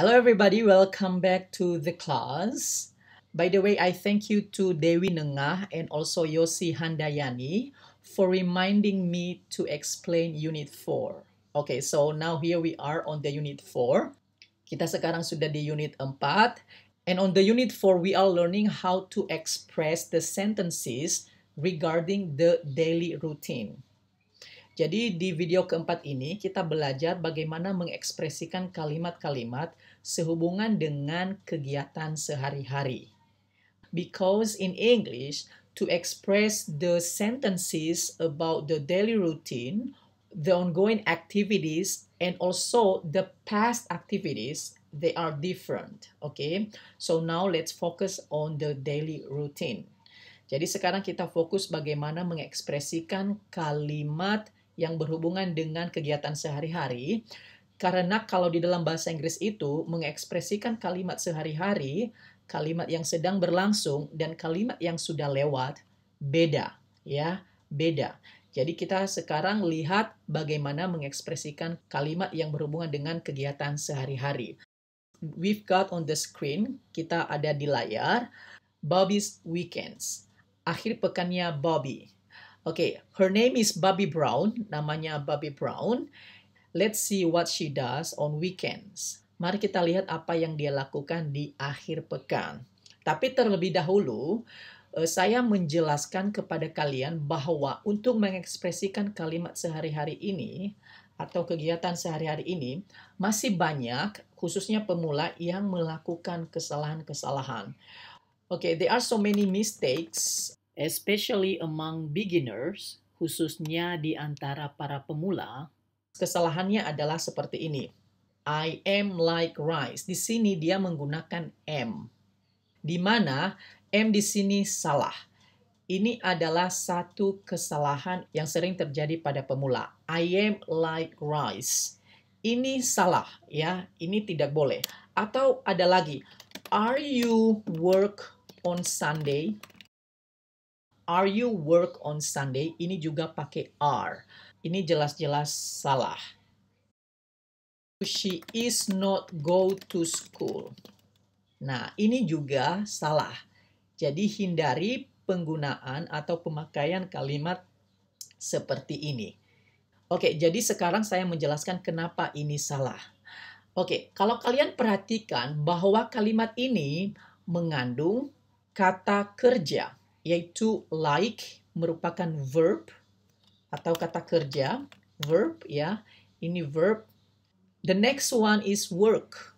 Hello everybody, welcome back to the class. By the way, I thank you to Dewi Nengah and also Yosi Handayani for reminding me to explain Unit 4. Okay, so now here we are on the Unit 4. Kita sekarang sudah di Unit 4. And on the Unit 4, we are learning how to express the sentences regarding the daily routine. Jadi di video keempat ini kita belajar bagaimana mengekspresikan kalimat-kalimat sehubungan dengan kegiatan sehari-hari. Because in English, to express the sentences about the daily routine, the ongoing activities, and also the past activities, they are different. Okay, so now let's focus on the daily routine. Jadi sekarang kita fokus bagaimana mengekspresikan kalimat yang berhubungan dengan kegiatan sehari-hari karena kalau di dalam bahasa Inggris itu mengekspresikan kalimat sehari-hari, kalimat yang sedang berlangsung dan kalimat yang sudah lewat beda, ya, beda. Jadi kita sekarang lihat bagaimana mengekspresikan kalimat yang berhubungan dengan kegiatan sehari-hari. We've got on the screen, kita ada di layar, Bobby's Weekends. Akhir pekannya Bobby. Oke, okay, her name is Bobby Brown, namanya Bobby Brown Let's see what she does on weekends. Mari kita lihat apa yang dia lakukan di akhir pekan. Tapi terlebih dahulu, eh, saya menjelaskan kepada kalian bahwa untuk mengekspresikan kalimat sehari-hari ini atau kegiatan sehari-hari ini masih banyak khususnya pemula yang melakukan kesalahan-kesalahan. Oke, okay, there are so many mistakes especially among beginners, khususnya di antara para pemula Kesalahannya adalah seperti ini. I am like rice. Di sini dia menggunakan am. Di mana am di sini salah. Ini adalah satu kesalahan yang sering terjadi pada pemula. I am like rice. Ini salah ya, ini tidak boleh. Atau ada lagi, are you work on Sunday? Are you work on Sunday? Ini juga pakai are ini jelas-jelas salah. She is not go to school. Nah, ini juga salah. Jadi hindari penggunaan atau pemakaian kalimat seperti ini. Oke, jadi sekarang saya menjelaskan kenapa ini salah. Oke, kalau kalian perhatikan bahwa kalimat ini mengandung kata kerja, yaitu like merupakan verb, atau kata kerja, verb ya. Ini verb. The next one is work.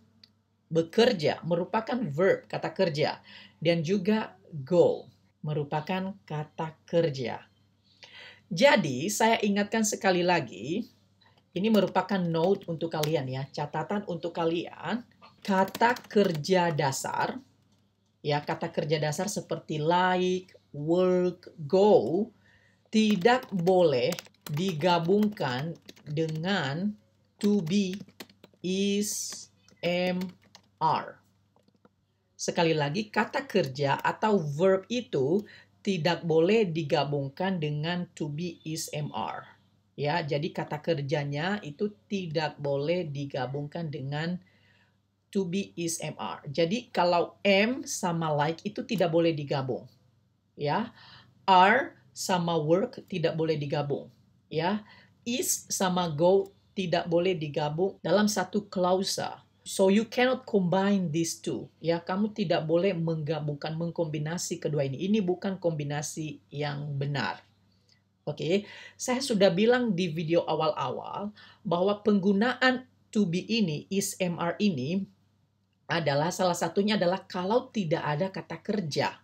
Bekerja merupakan verb, kata kerja. Dan juga go merupakan kata kerja. Jadi, saya ingatkan sekali lagi, ini merupakan note untuk kalian ya, catatan untuk kalian. Kata kerja dasar, ya kata kerja dasar seperti like, work, go, tidak boleh digabungkan dengan to be, is, am, are. Sekali lagi, kata kerja atau verb itu tidak boleh digabungkan dengan to be, is, am, are. Ya, jadi kata kerjanya itu tidak boleh digabungkan dengan to be, is, am, are. Jadi kalau am sama like itu tidak boleh digabung. Ya, are sama work tidak boleh digabung. Ya, is sama go tidak boleh digabung dalam satu klausa. So you cannot combine these two. Ya, kamu tidak boleh menggabungkan, mengkombinasi kedua ini. Ini bukan kombinasi yang benar. Oke, okay? saya sudah bilang di video awal-awal bahwa penggunaan to be ini, is MR ini adalah salah satunya adalah kalau tidak ada kata kerja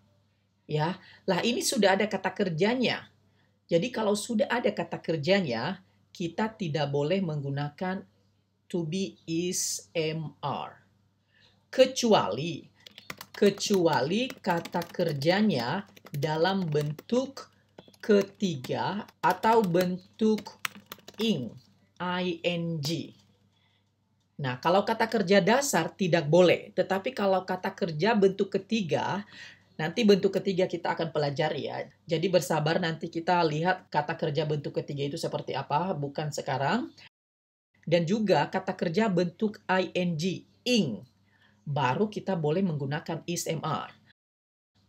ya. Lah ini sudah ada kata kerjanya. Jadi kalau sudah ada kata kerjanya, kita tidak boleh menggunakan to be is am are Kecuali kecuali kata kerjanya dalam bentuk ketiga atau bentuk ing ing. Nah, kalau kata kerja dasar tidak boleh, tetapi kalau kata kerja bentuk ketiga Nanti bentuk ketiga kita akan pelajari ya. Jadi bersabar nanti kita lihat kata kerja bentuk ketiga itu seperti apa, bukan sekarang. Dan juga kata kerja bentuk ing, ing. Baru kita boleh menggunakan is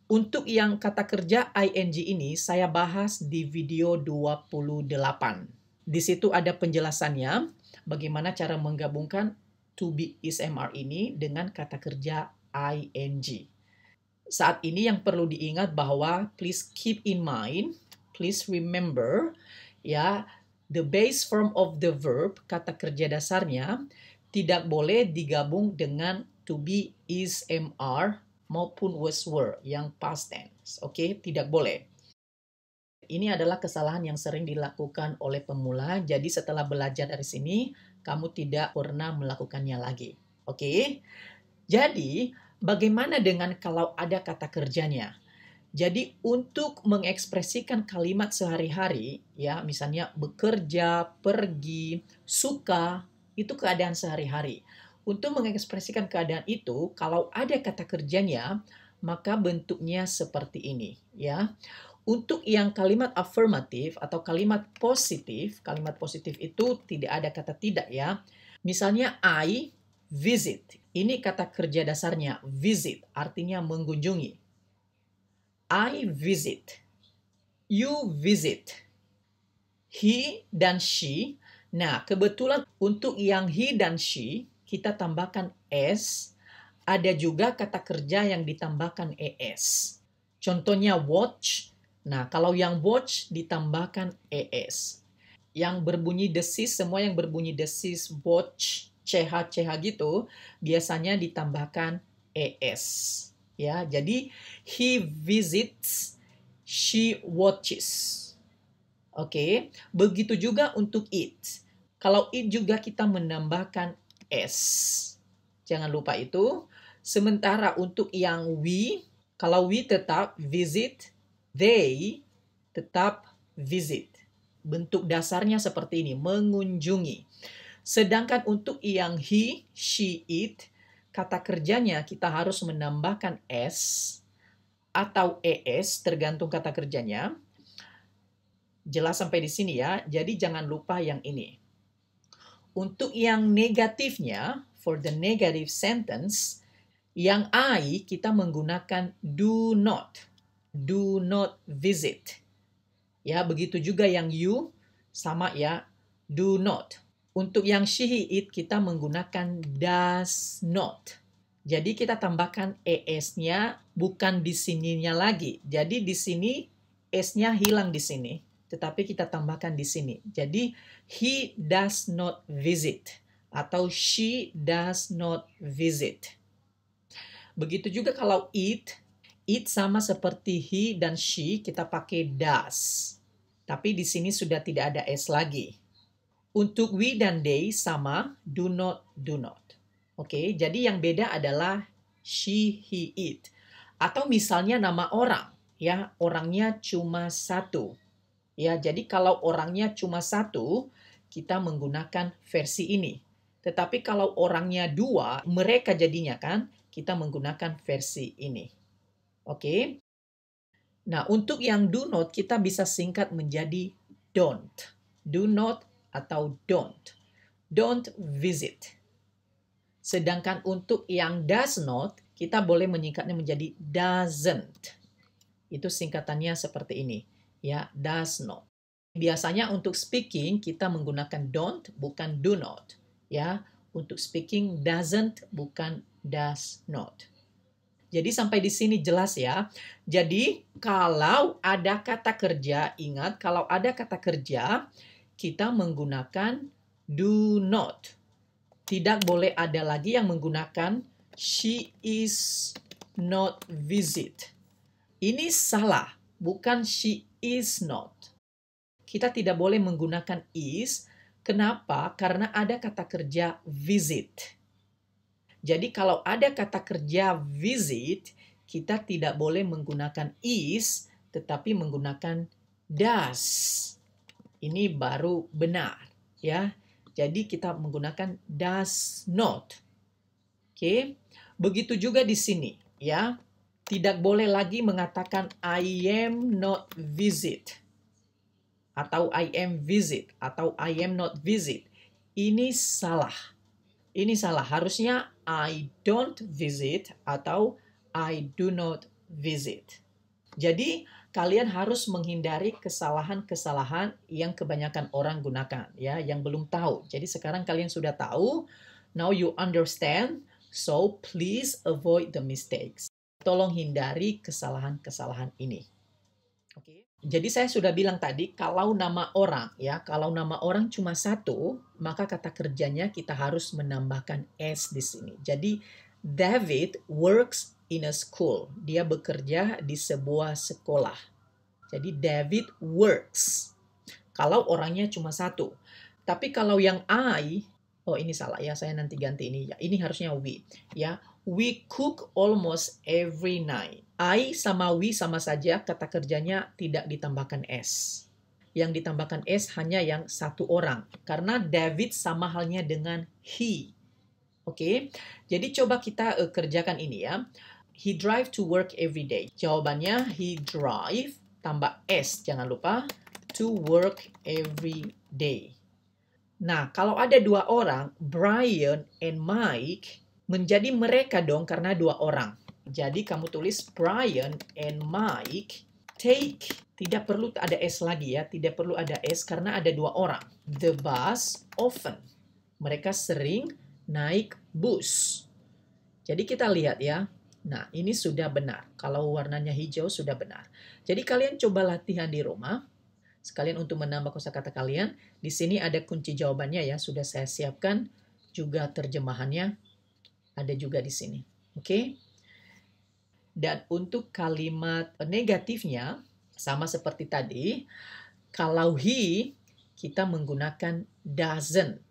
Untuk yang kata kerja ing ini saya bahas di video 28. Di situ ada penjelasannya bagaimana cara menggabungkan to be is ini dengan kata kerja ing saat ini yang perlu diingat bahwa please keep in mind, please remember ya the base form of the verb kata kerja dasarnya tidak boleh digabung dengan to be, is, am are maupun was were yang past tense. Oke, okay? tidak boleh. Ini adalah kesalahan yang sering dilakukan oleh pemula. Jadi setelah belajar dari sini, kamu tidak pernah melakukannya lagi. Oke. Okay? Jadi, Bagaimana dengan kalau ada kata kerjanya? Jadi untuk mengekspresikan kalimat sehari-hari, ya misalnya bekerja, pergi, suka, itu keadaan sehari-hari. Untuk mengekspresikan keadaan itu, kalau ada kata kerjanya, maka bentuknya seperti ini, ya. Untuk yang kalimat afirmatif atau kalimat positif, kalimat positif itu tidak ada kata tidak ya. Misalnya I visit ini kata kerja dasarnya visit, artinya mengunjungi. I visit. You visit. He dan she. Nah, kebetulan untuk yang he dan she, kita tambahkan s. Ada juga kata kerja yang ditambahkan es. Contohnya watch. Nah, kalau yang watch ditambahkan es. Yang berbunyi desis, semua yang berbunyi desis watch CH-CH gitu, biasanya ditambahkan ES. Ya, jadi he visits, she watches. Oke, okay. begitu juga untuk it. Kalau it juga kita menambahkan S. Jangan lupa itu. Sementara untuk yang we, kalau we tetap visit, they tetap visit. Bentuk dasarnya seperti ini, mengunjungi. Sedangkan untuk yang he, she, it, kata kerjanya kita harus menambahkan s atau es tergantung kata kerjanya. Jelas sampai di sini ya. Jadi jangan lupa yang ini. Untuk yang negatifnya, for the negative sentence, yang I kita menggunakan do not. Do not visit. Ya, begitu juga yang you sama ya, do not untuk yang it kita menggunakan does not. Jadi kita tambahkan es-nya bukan di sininya lagi. Jadi di sini esnya nya hilang di sini, tetapi kita tambahkan di sini. Jadi he does not visit atau she does not visit. Begitu juga kalau it, it sama seperti he dan she kita pakai does. Tapi di sini sudah tidak ada es lagi. Untuk we dan they sama, do not, do not. Oke, okay? jadi yang beda adalah she, he, it. Atau misalnya nama orang, ya orangnya cuma satu. Ya, jadi kalau orangnya cuma satu, kita menggunakan versi ini. Tetapi kalau orangnya dua, mereka jadinya kan, kita menggunakan versi ini. Oke. Okay? Nah, untuk yang do not, kita bisa singkat menjadi don't. Do not atau don't. Don't visit. Sedangkan untuk yang does not, kita boleh menyingkatnya menjadi doesn't. Itu singkatannya seperti ini, ya, does not. Biasanya untuk speaking kita menggunakan don't bukan do not, ya. Untuk speaking doesn't bukan does not. Jadi sampai di sini jelas ya. Jadi kalau ada kata kerja, ingat kalau ada kata kerja, kita menggunakan do not. Tidak boleh ada lagi yang menggunakan she is not visit. Ini salah, bukan she is not. Kita tidak boleh menggunakan is. Kenapa? Karena ada kata kerja visit. Jadi kalau ada kata kerja visit, kita tidak boleh menggunakan is, tetapi menggunakan does. Ini baru benar, ya. Jadi kita menggunakan does not. Oke. Okay. Begitu juga di sini, ya. Tidak boleh lagi mengatakan I am not visit atau I am visit atau I am not visit. Ini salah. Ini salah. Harusnya I don't visit atau I do not visit. Jadi kalian harus menghindari kesalahan-kesalahan yang kebanyakan orang gunakan ya yang belum tahu. Jadi sekarang kalian sudah tahu, now you understand, so please avoid the mistakes. Tolong hindari kesalahan-kesalahan ini. Oke. Okay. Jadi saya sudah bilang tadi kalau nama orang ya, kalau nama orang cuma satu, maka kata kerjanya kita harus menambahkan s di sini. Jadi David works in a school. Dia bekerja di sebuah sekolah. Jadi David works. Kalau orangnya cuma satu. Tapi kalau yang I, oh ini salah ya, saya nanti ganti ini ya. Ini harusnya we ya. We cook almost every night. I sama we sama saja kata kerjanya tidak ditambahkan s. Yang ditambahkan s hanya yang satu orang. Karena David sama halnya dengan he Oke, okay? jadi coba kita uh, kerjakan ini ya. He drive to work every day. Jawabannya he drive tambah s jangan lupa to work every day. Nah, kalau ada dua orang, Brian and Mike menjadi mereka dong karena dua orang. Jadi kamu tulis Brian and Mike take tidak perlu ada s lagi ya, tidak perlu ada s karena ada dua orang. The bus often mereka sering naik bus. Jadi kita lihat ya. Nah, ini sudah benar. Kalau warnanya hijau sudah benar. Jadi kalian coba latihan di rumah. Sekalian untuk menambah kosakata kalian, di sini ada kunci jawabannya ya, sudah saya siapkan juga terjemahannya ada juga di sini. Oke? Dan untuk kalimat negatifnya sama seperti tadi, kalau he kita menggunakan doesn't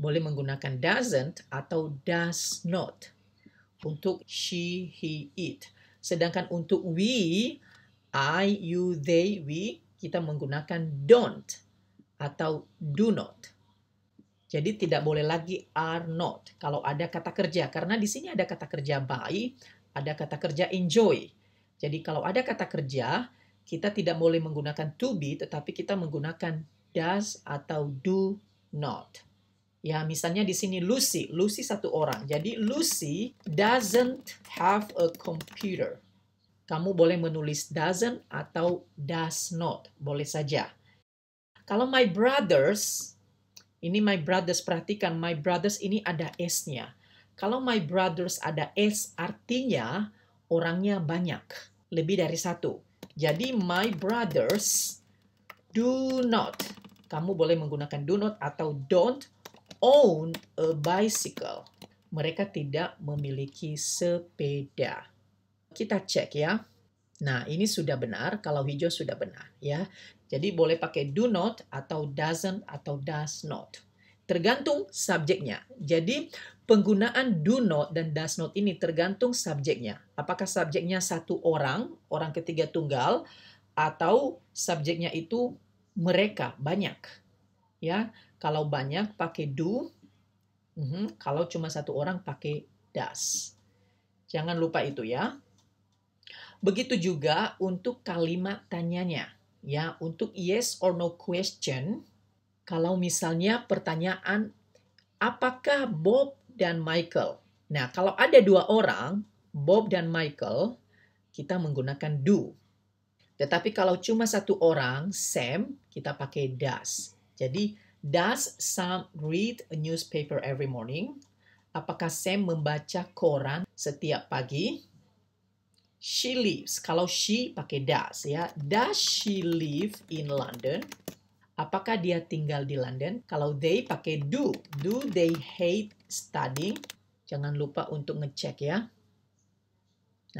boleh menggunakan doesn't atau does not untuk she, he, it. Sedangkan untuk we, I, you, they, we, kita menggunakan don't atau do not. Jadi tidak boleh lagi are not kalau ada kata kerja karena di sini ada kata kerja by, ada kata kerja enjoy. Jadi kalau ada kata kerja, kita tidak boleh menggunakan to be tetapi kita menggunakan does atau do not. Ya, misalnya di sini Lucy, Lucy satu orang. Jadi Lucy doesn't have a computer. Kamu boleh menulis doesn't atau does not, boleh saja. Kalau my brothers, ini my brothers perhatikan my brothers ini ada s-nya. Kalau my brothers ada s artinya orangnya banyak, lebih dari satu. Jadi my brothers do not. Kamu boleh menggunakan do not atau don't own a bicycle. Mereka tidak memiliki sepeda. Kita cek ya. Nah, ini sudah benar. Kalau hijau sudah benar ya. Jadi boleh pakai do not atau doesn't atau does not. Tergantung subjeknya. Jadi penggunaan do not dan does not ini tergantung subjeknya. Apakah subjeknya satu orang, orang ketiga tunggal, atau subjeknya itu mereka banyak. Ya, kalau banyak pakai do. Mm -hmm. Kalau cuma satu orang pakai das. Jangan lupa itu ya. Begitu juga untuk kalimat tanyanya. Ya, untuk yes or no question. Kalau misalnya pertanyaan, apakah Bob dan Michael? Nah, kalau ada dua orang, Bob dan Michael, kita menggunakan do. Tetapi kalau cuma satu orang, Sam, kita pakai das. Jadi Does Sam read a newspaper every morning? Apakah Sam membaca koran setiap pagi? She lives. Kalau she pakai does ya. Does she live in London? Apakah dia tinggal di London? Kalau they pakai do. Do they hate studying? Jangan lupa untuk ngecek ya.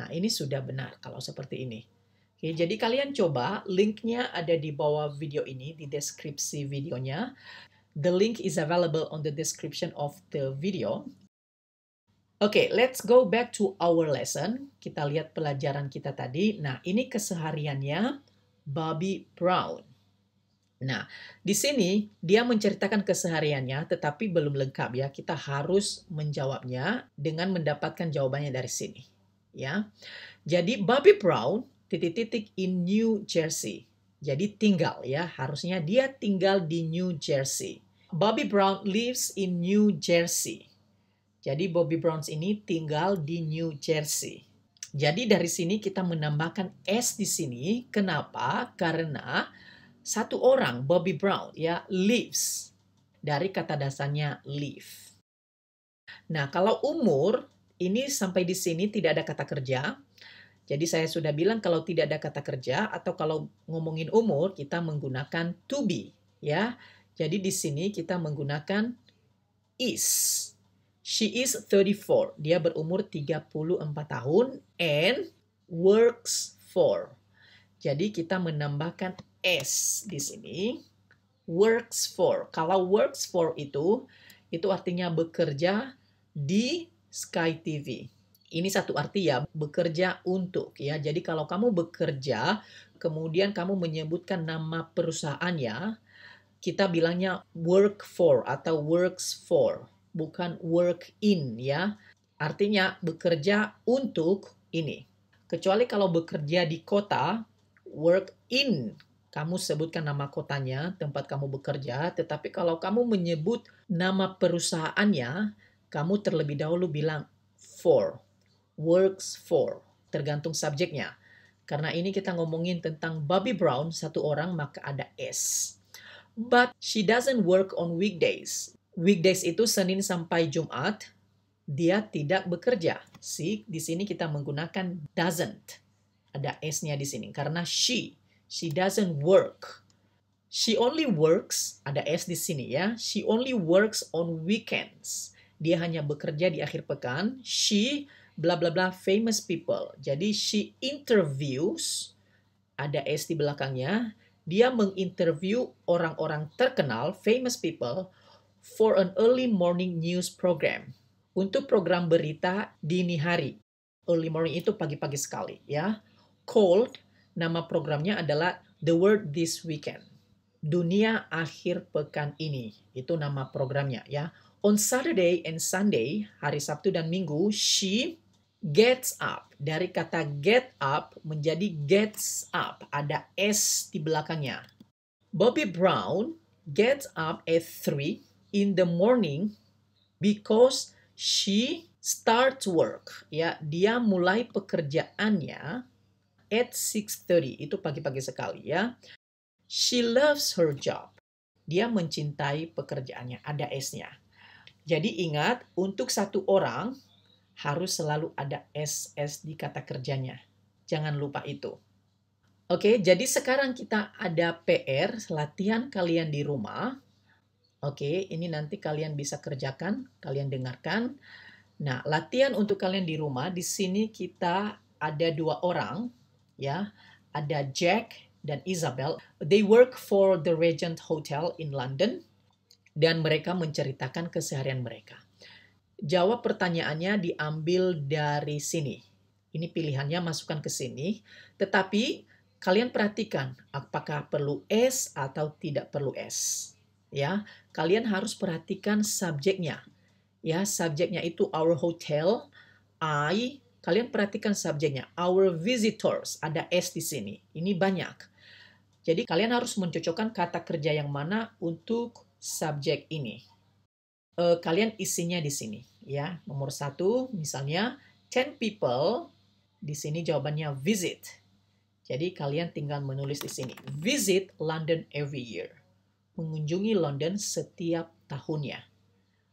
Nah, ini sudah benar kalau seperti ini. Oke, jadi kalian coba, linknya ada di bawah video ini, di deskripsi videonya. The link is available on the description of the video. Oke, okay, let's go back to our lesson. Kita lihat pelajaran kita tadi. Nah, ini kesehariannya Bobby Brown. Nah, di sini dia menceritakan kesehariannya tetapi belum lengkap ya. Kita harus menjawabnya dengan mendapatkan jawabannya dari sini. Ya. Jadi Bobby Brown titik-titik in New Jersey. Jadi tinggal ya, harusnya dia tinggal di New Jersey. Bobby Brown lives in New Jersey. Jadi Bobby Brown ini tinggal di New Jersey. Jadi dari sini kita menambahkan S di sini. Kenapa? Karena satu orang Bobby Brown ya lives dari kata dasarnya live. Nah, kalau umur ini sampai di sini tidak ada kata kerja, jadi saya sudah bilang kalau tidak ada kata kerja atau kalau ngomongin umur kita menggunakan to be ya. Jadi di sini kita menggunakan is. She is 34. Dia berumur 34 tahun and works for. Jadi kita menambahkan s di sini. Works for. Kalau works for itu itu artinya bekerja di Sky TV. Ini satu arti ya, bekerja untuk ya. Jadi kalau kamu bekerja, kemudian kamu menyebutkan nama perusahaan ya, kita bilangnya work for atau works for, bukan work in ya. Artinya bekerja untuk ini. Kecuali kalau bekerja di kota, work in kamu sebutkan nama kotanya, tempat kamu bekerja, tetapi kalau kamu menyebut nama perusahaannya, kamu terlebih dahulu bilang for works for, tergantung subjeknya. Karena ini kita ngomongin tentang Bobby Brown, satu orang maka ada S. But she doesn't work on weekdays. Weekdays itu Senin sampai Jumat, dia tidak bekerja. Si di sini kita menggunakan doesn't. Ada S-nya di sini karena she. She doesn't work. She only works, ada S di sini ya. She only works on weekends. Dia hanya bekerja di akhir pekan. She bla bla bla famous people. Jadi she interviews ada S di belakangnya. Dia menginterview orang-orang terkenal, famous people for an early morning news program. Untuk program berita dini hari. Early morning itu pagi-pagi sekali ya. Called nama programnya adalah The World This Weekend. Dunia akhir pekan ini. Itu nama programnya ya. On Saturday and Sunday, hari Sabtu dan Minggu, she gets up. Dari kata get up menjadi gets up. Ada S di belakangnya. Bobby Brown gets up at 3 in the morning because she starts work. Ya, dia mulai pekerjaannya at 6.30. Itu pagi-pagi sekali ya. She loves her job. Dia mencintai pekerjaannya. Ada S-nya. Jadi ingat, untuk satu orang harus selalu ada SS di kata kerjanya. Jangan lupa itu. Oke, jadi sekarang kita ada PR, latihan kalian di rumah. Oke, ini nanti kalian bisa kerjakan, kalian dengarkan. Nah, latihan untuk kalian di rumah, di sini kita ada dua orang, ya. Ada Jack dan Isabel. They work for the Regent Hotel in London. Dan mereka menceritakan keseharian mereka. Jawab pertanyaannya diambil dari sini. Ini pilihannya masukkan ke sini, tetapi kalian perhatikan apakah perlu S atau tidak perlu S. Ya, kalian harus perhatikan subjeknya. Ya, subjeknya itu our hotel, I, kalian perhatikan subjeknya, our visitors, ada S di sini. Ini banyak. Jadi kalian harus mencocokkan kata kerja yang mana untuk subjek ini uh, kalian isinya di sini ya. Nomor satu misalnya ten people di sini jawabannya visit. Jadi kalian tinggal menulis di sini visit London every year. Mengunjungi London setiap tahunnya.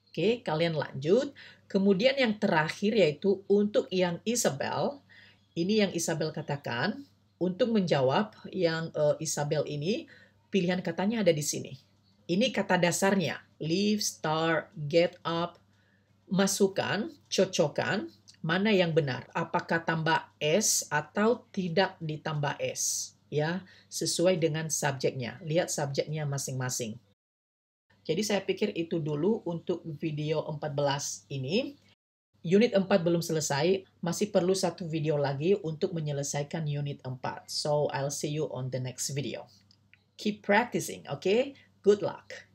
Oke, kalian lanjut. Kemudian yang terakhir yaitu untuk yang Isabel. Ini yang Isabel katakan. Untuk menjawab yang uh, Isabel ini, pilihan katanya ada di sini. Ini kata dasarnya leave, start, get up, masukkan, cocokkan mana yang benar. Apakah tambah S atau tidak ditambah S ya, sesuai dengan subjeknya. Lihat subjeknya masing-masing. Jadi saya pikir itu dulu untuk video 14 ini. Unit 4 belum selesai, masih perlu satu video lagi untuk menyelesaikan unit 4. So I'll see you on the next video. Keep practicing, okay? Good luck.